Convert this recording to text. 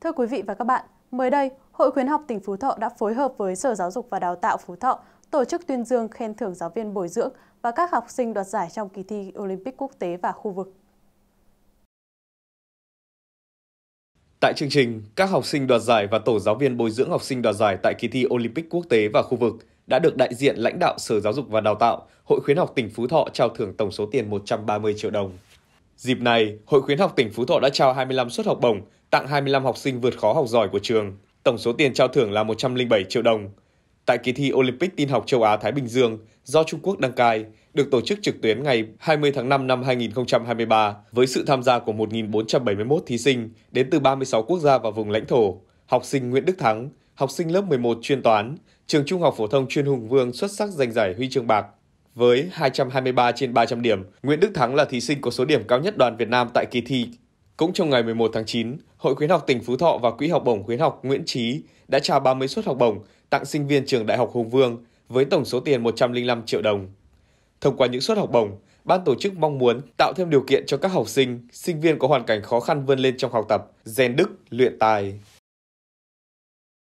Thưa quý vị và các bạn, mới đây, Hội khuyến học tỉnh Phú Thọ đã phối hợp với Sở Giáo dục và Đào tạo Phú Thọ tổ chức tuyên dương khen thưởng giáo viên bồi dưỡng và các học sinh đoạt giải trong kỳ thi Olympic quốc tế và khu vực. Tại chương trình, các học sinh đoạt giải và tổ giáo viên bồi dưỡng học sinh đoạt giải tại kỳ thi Olympic quốc tế và khu vực đã được đại diện lãnh đạo Sở Giáo dục và Đào tạo, Hội khuyến học tỉnh Phú Thọ trao thưởng tổng số tiền 130 triệu đồng. Dịp này, Hội khuyến học tỉnh Phú Thọ đã trao 25 suất học bổng tặng 25 học sinh vượt khó học giỏi của trường. Tổng số tiền trao thưởng là 107 triệu đồng. Tại kỳ thi Olympic tin học châu Á Thái Bình Dương do Trung Quốc đăng cai, được tổ chức trực tuyến ngày 20 tháng 5 năm 2023 với sự tham gia của 1.471 thí sinh đến từ 36 quốc gia và vùng lãnh thổ. Học sinh Nguyễn Đức Thắng, học sinh lớp 11 chuyên toán, trường Trung học phổ thông chuyên Hùng Vương xuất sắc giành giải huy chương bạc. Với 223 trên 300 điểm, Nguyễn Đức Thắng là thí sinh có số điểm cao nhất đoàn Việt Nam tại kỳ thi. Cũng trong ngày 11 tháng 9, Hội khuyến học tỉnh Phú Thọ và Quỹ học bổng khuyến học Nguyễn Chí đã trao 30 suất học bổng tặng sinh viên trường Đại học Hùng Vương với tổng số tiền 105 triệu đồng. Thông qua những suất học bổng, ban tổ chức mong muốn tạo thêm điều kiện cho các học sinh, sinh viên có hoàn cảnh khó khăn vươn lên trong học tập, rèn đức, luyện tài.